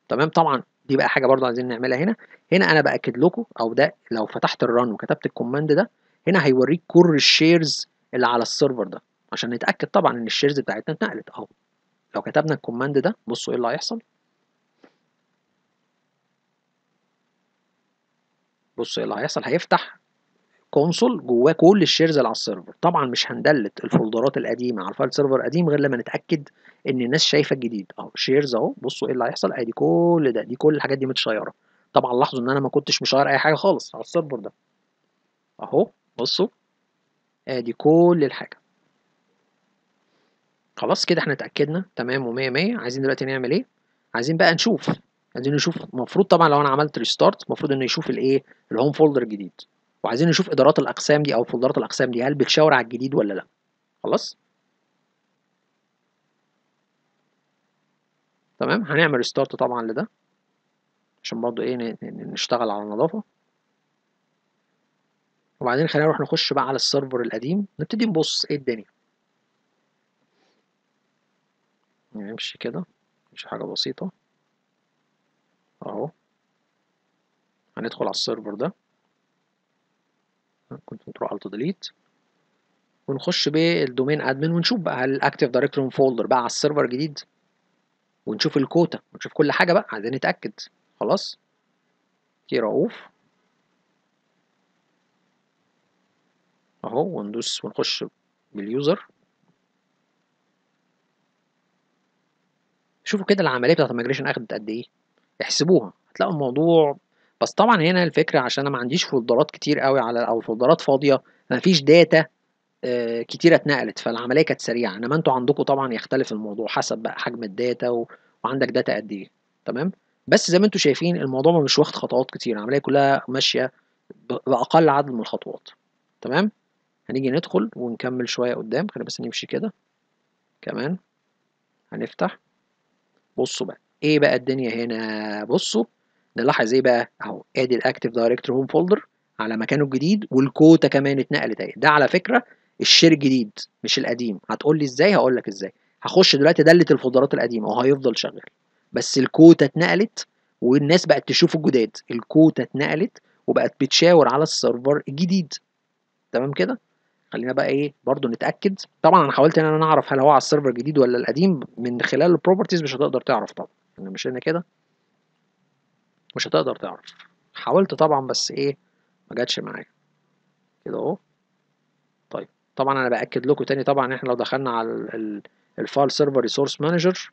تمام طبعا دي بقى حاجه برضو عايزين نعملها هنا هنا انا باكد لكم او ده لو فتحت الران وكتبت الكوماند ده هنا هيوريك كل الشيرز اللي على السيرفر ده عشان نتاكد طبعا ان الشيرز بتاعتنا اتنقلت اهو لو كتبنا الكوماند ده بصوا ايه اللي هيحصل بصوا ايه اللي هيحصل هيفتح كونسول جواه كل الشيرز اللي على السيرفر طبعا مش هندلت الفولدرات القديمه على الفايل سيرفر القديم غير لما نتاكد ان الناس شايفه الجديد اهو شيرز اهو بصوا ايه اللي هيحصل ادي كل ده دي كل الحاجات دي متشيره طبعا لاحظوا ان انا ما كنتش مشير اي حاجه خالص على السيرفر ده اهو بصوا ادي آه، كل الحاجة خلاص كده احنا اتأكدنا تمام و100 عايزين دلوقتي نعمل ايه عايزين بقى نشوف عايزين نشوف المفروض طبعا لو انا عملت ريستارت المفروض انه يشوف الايه الهوم فولدر الجديد وعايزين نشوف ادارات الاقسام دي او فولدرات الاقسام دي هل بتشاور على الجديد ولا لا خلاص تمام هنعمل ريستارت طبعا لده عشان برضو ايه نشتغل على النظافه وبعدين خلينا نروح نخش بقى على السيرفر القديم نبتدي نبص ايه الدنيا نمشي كده مش حاجة بسيطة اهو هندخل على السيرفر ده كنت بتروح على ديليت ونخش بالدومين ادمن ونشوف بقى هل الاكتف دايركتوري فولدر بقى على السيرفر الجديد ونشوف الكوتا ونشوف كل حاجه بقى عايزين نتاكد خلاص كي رؤوف اهو وندوس ونخش باليوزر شوفوا كده العمليه بتاعت الميجريشن اخدت قد ايه احسبوها هتلاقوا الموضوع بس طبعا هنا الفكره عشان انا ما عنديش فولدرات كتير قوي على او فولدرات فاضيه ما فيش داتا آه، كتيره اتنقلت فالعمليه كانت سريعه انما انتوا عندكم طبعا يختلف الموضوع حسب بقى حجم الداتا و... وعندك داتا قد ايه تمام بس زي ما انتوا شايفين الموضوع مش واخد خطوات كتير العمليه كلها ماشيه باقل عدد من الخطوات تمام هنيجي ندخل ونكمل شوية قدام خلينا بس نمشي كده كمان هنفتح بصوا بقى ايه بقى الدنيا هنا بصوا نلاحظ ايه بقى اهو ادي الاكتف دايركتور هوم فولدر على مكانه الجديد والكوتا كمان اتنقلت اهي ده على فكره الشير الجديد مش القديم هتقول لي ازاي هقول لك ازاي هخش دلوقتي دله الفولدرات القديمه وهيفضل شغال بس الكوتا اتنقلت والناس بقت تشوف الجداد الكوتا اتنقلت وبقت بتشاور على السيرفر الجديد تمام كده خلينا بقى ايه برضو نتاكد طبعا انا حاولت ان انا اعرف هل هو على السيرفر الجديد ولا القديم من خلال البروبرتيز مش هتقدر تعرف طبعا انا يعني مش هنا كده مش هتقدر تعرف حاولت طبعا بس ايه ما جاتش معايا كده اهو طيب طبعا انا باكد لكم تاني طبعا احنا لو دخلنا على الفايل سيرفر ريسورس مانجر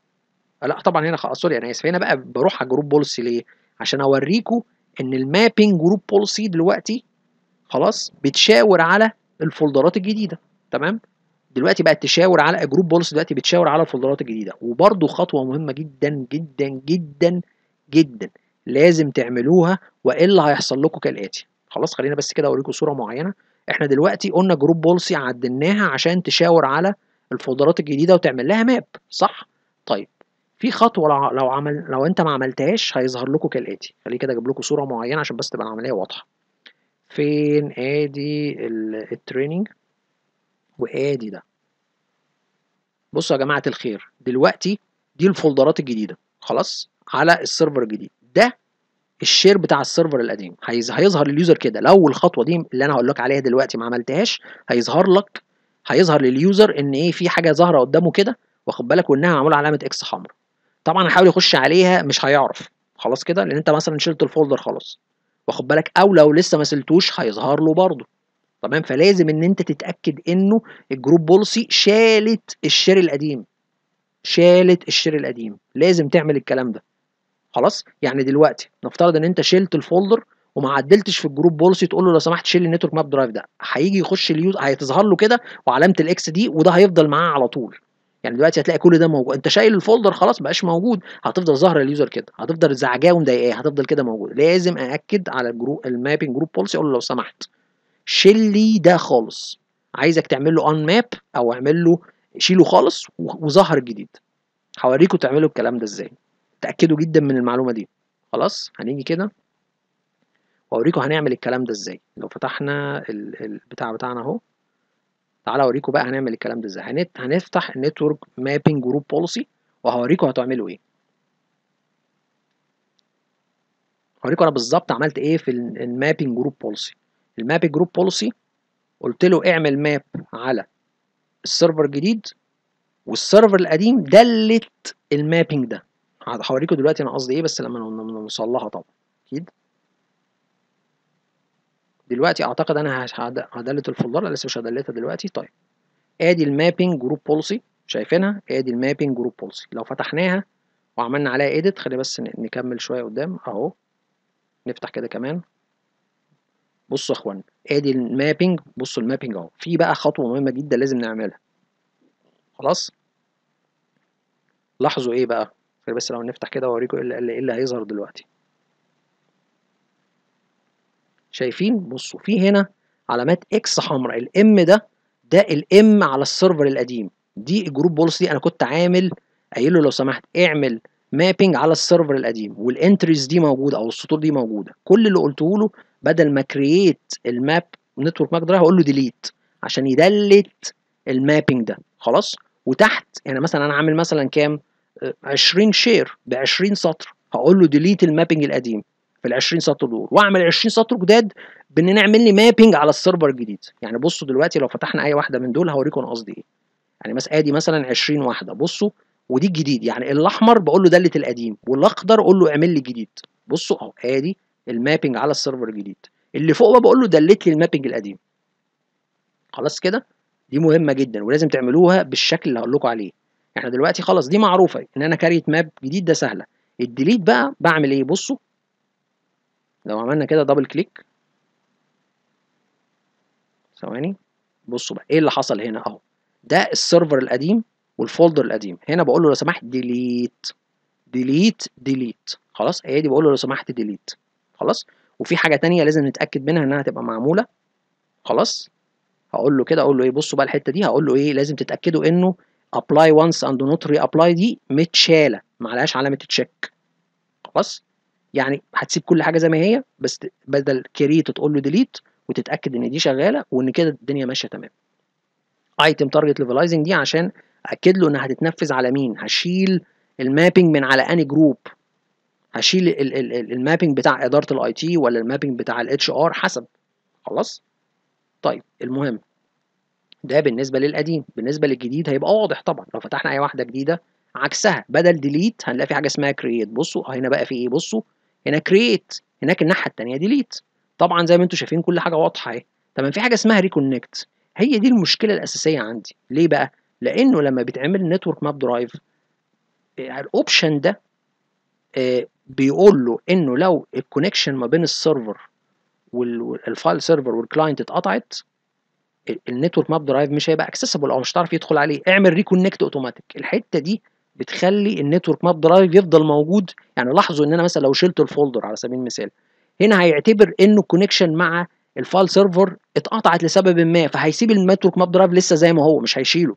لا طبعا هنا خلاص سوري انا اسف هنا بقى بروح على جروب بوليسي ليه عشان اوريكم ان المابينج جروب بوليسي دلوقتي خلاص بتشاور على الفولدرات الجديده تمام دلوقتي بقت تشاور على جروب بولس دلوقتي بتشاور على الفولدرات الجديده وبرده خطوه مهمه جدا جدا جدا جدا لازم تعملوها والا هيحصل لكم كالاتي خلاص خلينا بس كده اوريكم صوره معينه احنا دلوقتي قلنا جروب بولسي عدلناها عشان تشاور على الفولدرات الجديده وتعمل لها ماب صح طيب في خطوه لو عمل لو انت ما عملتهاش هيظهر لكم كالاتي خليه كده اجيب لكم صوره معينه عشان بس تبقى العمليه واضحه فين ادي التريننج وادي ده بصوا يا جماعه الخير دلوقتي دي الفولدرات الجديده خلاص على السيرفر الجديد ده الشير بتاع السيرفر القديم هيظهر لليوزر كده لو الخطوه دي اللي انا هقول لك عليها دلوقتي ما عملتهاش هيظهر لك هيظهر لليوزر ان ايه في حاجه ظاهره قدامه كده واخد بالك وانها معموله علامه اكس حمراء طبعا هيحاول يخش عليها مش هيعرف خلاص كده لان انت مثلا شلت الفولدر خلاص واخد بالك او لو لسه ما سلتوش هيظهر له برضه تمام فلازم ان انت تتاكد انه الجروب بولسي شالت الشير القديم شالت الشير القديم لازم تعمل الكلام ده خلاص يعني دلوقتي نفترض ان انت شلت الفولدر وما عدلتش في الجروب بولسي تقول له لو سمحت شيل النتورك ماب درايف ده هيجي يخش اليوز هيتظهر له كده وعلامه الاكس دي وده هيفضل معاه على طول يعني دلوقتي هتلاقي كل ده موجود انت شايل الفولدر خلاص بقاش موجود هتفضل ظاهر اليوزر كده هتفضل زعجاه ومضايقاه هتفضل كده موجود لازم ااكد على الجروب المابنج جروب بولسي اقول له لو سمحت شيل لي ده خالص عايزك تعمل له ان ماب او اعمل له شيله خالص وظهر جديد هوريكم تعملوا الكلام ده ازاي تاكدوا جدا من المعلومه دي خلاص هنيجي كده واوريكم هنعمل الكلام ده ازاي لو فتحنا البتاع بتاعنا اهو تعالى اوريكم بقى هنعمل الكلام ده ازاي هنفتح نتورك مابنج جروب بوليسي وهوريكم هتعملوا ايه هوريكم انا بالظبط عملت ايه في المابنج جروب بوليسي المابنج جروب بوليسي قلت له اعمل ماب على السيرفر الجديد والسيرفر القديم دلت المابنج ده هوريكم دلوقتي انا قصدي ايه بس لما نوصل لها طبعا اكيد دلوقتي اعتقد انا هدلت الفولدر لسه مش هدلتها دلوقتي طيب ادي المابنج جروب بولسي شايفينها ادي المابنج جروب بولسي لو فتحناها وعملنا عليها اديت خلينا بس نكمل شويه قدام اهو نفتح كده كمان بصوا يا اخوان ادي المابنج بصوا المابنج اهو في بقى خطوه مهمه جدا لازم نعملها خلاص لاحظوا ايه بقى خلي بس لو نفتح كده واوريكم إيه, ايه اللي هيظهر دلوقتي شايفين بصوا في هنا علامات اكس حمراء الام ده ده الام على السيرفر القديم دي الجروب بوليسي انا كنت عامل قايل له لو سمحت اعمل مابنج على السيرفر القديم والانتريز دي موجوده او السطور دي موجوده كل اللي قلته له بدل ما كرييت الماب نتورك ماب درايف هقول له ديليت عشان يدلت المابنج ده خلاص وتحت يعني مثلا انا عامل مثلا كام 20 آه، شير ب 20 سطر هقول له ديليت المابنج القديم في ال 20 سطر دول واعمل 20 سطر جداد بان نعمل لي مابنج على السيرفر الجديد يعني بصوا دلوقتي لو فتحنا اي واحده من دول هوريكم انا قصدي ايه يعني مثلا ادي مثلا 20 واحده بصوا ودي الجديد يعني الاحمر بقول له دلت القديم والاخضر اقول له اعمل لي جديد بصوا اهو ادي المابنج على السيرفر الجديد اللي فوق بقول له دلت لي المابنج القديم خلاص كده دي مهمه جدا ولازم تعملوها بالشكل اللي هقول لكم عليه احنا يعني دلوقتي خلاص دي معروفه ان انا كاريت ماب جديد ده سهله الديليت بقى بعمل ايه بصوا لو عملنا كده دبل كليك ثواني بصوا بقى ايه اللي حصل هنا اهو ده السيرفر القديم والفولدر القديم هنا بقول له لو سمحت ديليت ديليت ديليت خلاص هي دي بقول له لو سمحت ديليت خلاص وفي حاجه تانية لازم نتاكد منها انها تبقى معموله خلاص هقول له كده اقول له ايه بصوا بقى الحته دي هقول له ايه لازم تتاكدوا انه ابلاي وانس اند نوت ري ابلاي دي متشاله ما عليهاش علامه تشيك خلاص يعني هتسيب كل حاجه زي ما هي بس بدل كريت تقول له ديليت وتتاكد ان دي شغاله وان كده الدنيا ماشيه تمام ايتم تارجت ليفلايزنج دي عشان اكد له انها هتتنفذ على مين هشيل المابنج من على اني جروب هشيل المابنج بتاع اداره الاي تي ولا المابنج بتاع الاتش ار حسب خلاص طيب المهم ده بالنسبه للقديم بالنسبه للجديد هيبقى واضح طبعا لو فتحنا اي واحده جديده عكسها بدل ديليت هنلاقي في حاجه اسمها كرييت بصوا هنا بقى في ايه بصوا هنا كرييت هناك الناحيه الثانيه ديليت طبعا زي ما انتم شايفين كل حاجه واضحه اهي طبعا في حاجه اسمها ريكونكت هي دي المشكله الاساسيه عندي ليه بقى لانه لما بيتعمل نتورك ماب درايف الاوبشن ده آه، بيقول له انه لو الكونكشن ما بين السيرفر والفايل سيرفر والكلاينت اتقطعت النتورك ماب درايف مش هيبقى اكسسبل او مش هتعرف يدخل عليه اعمل ريكونكت اوتوماتيك الحته دي بتخلي النتورك ماب درايف يفضل موجود يعني لاحظوا ان انا مثلا لو شلت الفولدر على سبيل المثال هنا هيعتبر انه الكونكشن مع الفايل سيرفر اتقطعت لسبب ما فهيسيب النتورك ماب درايف لسه زي ما هو مش هيشيله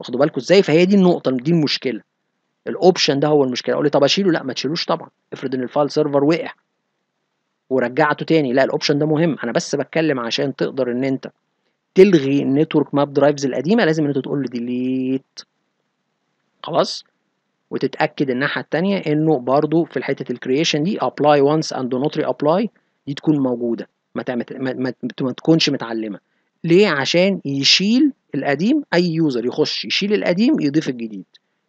واخدوا بالكم ازاي فهي دي النقطه دي المشكله الاوبشن ده هو المشكله اقول لي طب اشيله لا ما تشيلوش طبعا افرض ان الفايل سيرفر وقع ورجعته تاني لا الاوبشن ده مهم انا بس بتكلم عشان تقدر ان انت تلغي النتورك ماب درايفز القديمه لازم ان انت تقول له ديليت خلاص وتتاكد الناحيه الثانيه انه برضو في حته الكرييشن دي ابلاي وانس اند دو نوت ري ابلاي دي تكون موجوده ما, ما, ما تكونش متعلمه ليه عشان يشيل القديم اي يوزر يخش يشيل القديم يضيف الجديد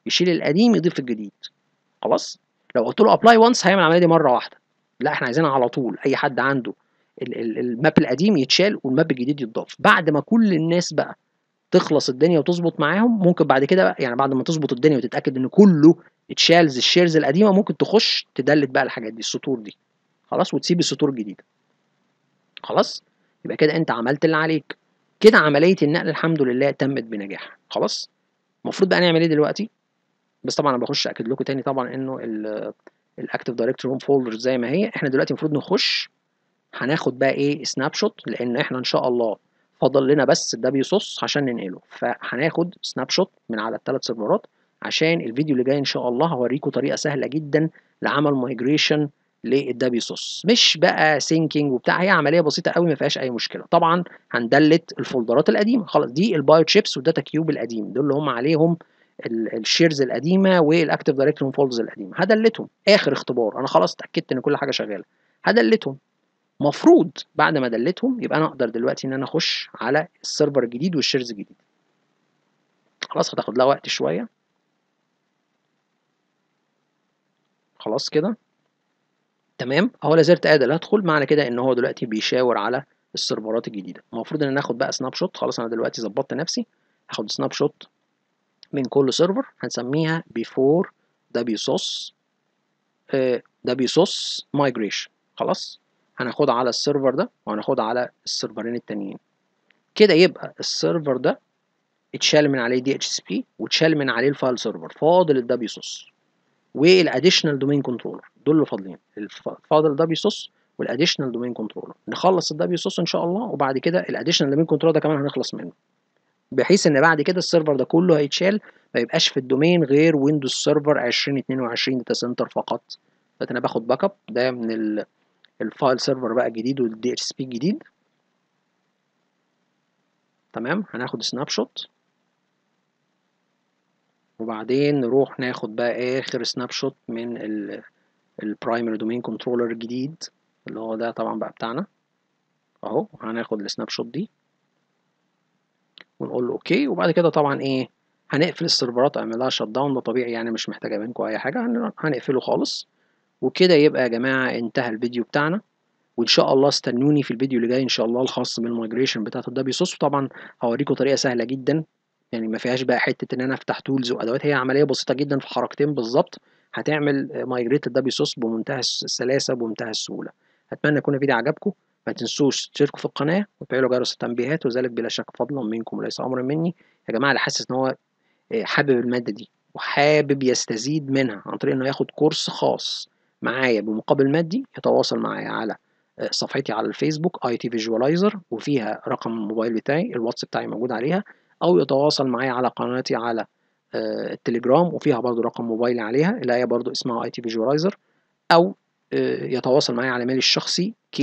يشيل القديم يضيف الجديد خلاص لو قلت له ابلاي وانس هيعمل العمليه دي مره واحده لا احنا عايزينها على طول اي حد عنده الماب القديم يتشال والماب الجديد يتضاف بعد ما كل الناس بقى تخلص الدنيا وتظبط معاهم ممكن بعد كده بقى يعني بعد ما تظبط الدنيا وتتاكد ان كله اتشالز الشيرز القديمه ممكن تخش تدلت بقى الحاجات دي السطور دي خلاص وتسيب السطور الجديده خلاص يبقى كده انت عملت اللي عليك كده عمليه النقل الحمد لله تمت بنجاح خلاص المفروض بقى نعمل ايه دلوقتي بس طبعا انا بخش اكد لكم تاني طبعا انه الاكتف دايركتوري هوم فولدر زي ما هي احنا دلوقتي المفروض نخش هناخد بقى ايه سناب شوت لان احنا ان شاء الله فاضل لنا بس الدبليو سوس عشان ننقله فهناخد سناب شوت من على الثلاث سيرفرات عشان الفيديو اللي جاي ان شاء الله هوريكم طريقه سهله جدا لعمل مايجريشن للدبليو سوس مش بقى سينكينج وبتاع هي عمليه بسيطه قوي ما فيهاش اي مشكله طبعا هندلت الفولدرات القديمه خلاص دي البايو تشيبس والداتا كيوب القديم دول اللي هم عليهم الشيرز القديمه والاكتف دايركتوري فولدرز القديمه هدلتهم اخر اختبار انا خلاص اتاكدت ان كل حاجه شغاله هدلتهم مفروض بعد ما دلتهم يبقى انا اقدر دلوقتي ان انا اخش على السيرفر الجديد والشيرز الجديد خلاص هتاخد لها وقت شويه خلاص كده تمام اهو لا زلت قادر ادخل معنى كده ان هو دلوقتي بيشاور على السيرفرات الجديده المفروض ان انا اخد بقى سناب شوت خلاص انا دلوقتي ظبطت نفسي هاخد سناب شوت من كل سيرفر هنسميها بيفور ده بيصص ده بيصص مايجريشن خلاص هناخدها على السيرفر ده وهناخدها على السيرفرين التانيين كده يبقى السيرفر ده اتشال من عليه دي اتش اس بي واتشال من عليه الفايل سيرفر فاضل الدبليو سوس والاديشنال دومين كنترولر دول اللي فاضلين فاضل الدبليو سوس والاديشنال دومين كنترولر نخلص الدبليو سوس ان شاء الله وبعد كده الاديشنال دومين كنترولر ده كمان هنخلص منه بحيث ان بعد كده السيرفر ده كله هيتشال ما يبقاش في الدومين غير ويندوز سيرفر 2022 داتا سنتر فقط فانا باخد باك اب ده من ال الفايل سيرفر بقى الجديد والدي اتش اس بي الجديد تمام هناخد سناب شوت وبعدين نروح ناخد بقى اخر سناب شوت من البرايمري دومين كنترولر الجديد اللي هو ده طبعا بقى بتاعنا اهو هناخد السناب شوت دي ونقول له اوكي وبعد كده طبعا ايه هنقفل السيرفرات اعملها شت داون ده طبيعي يعني مش محتاجه منكم اي حاجه هنقفله خالص وكده يبقى يا جماعة انتهى الفيديو بتاعنا وان شاء الله استنوني في الفيديو اللي جاي ان شاء الله الخاص بالمايجريشن بتاعت الدبليو سوس وطبعا هوريكم طريقه سهله جدا يعني ما فيهاش بقى حته ان انا افتح تولز وادوات هي عمليه بسيطه جدا في حركتين بالظبط هتعمل مايجريت الدبليو سوس بمنتهى السلاسه بمنتهى السهوله اتمنى يكون الفيديو عجبكم ما تنسوش تشتركوا في القناه وتفعلوا جرس التنبيهات وذلك بلا شك فضلا منكم وليس امرا مني يا جماعه اللي حاسس ان هو آه، حابب الماده دي وحابب يستزيد منها عن طريق انه ياخد كورس خاص معايا بمقابل مادي يتواصل معايا على آه، صفحتي على الفيسبوك اي تي فيجواليزر وفيها رقم الموبايل بتاعي الواتس بتاعي موجود عليها او يتواصل معايا على قناتي على آه، التليجرام وفيها برضو رقم موبايلي عليها اللي هي برضو اسمها اي تي فيجواليزر او آه، يتواصل معايا على ميلي الشخصي k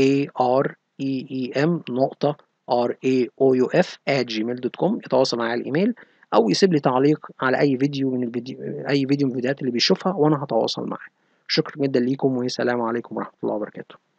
a r e e m نقطة r a o u f at gmail دوت كوم يتواصل معايا على الايميل او يسيب لي تعليق على اي فيديو من الفيديو اي فيديو من الفيديوهات اللي بيشوفها وانا هتواصل معاه شكرا جدا ليكم والسلام عليكم ورحمة الله وبركاته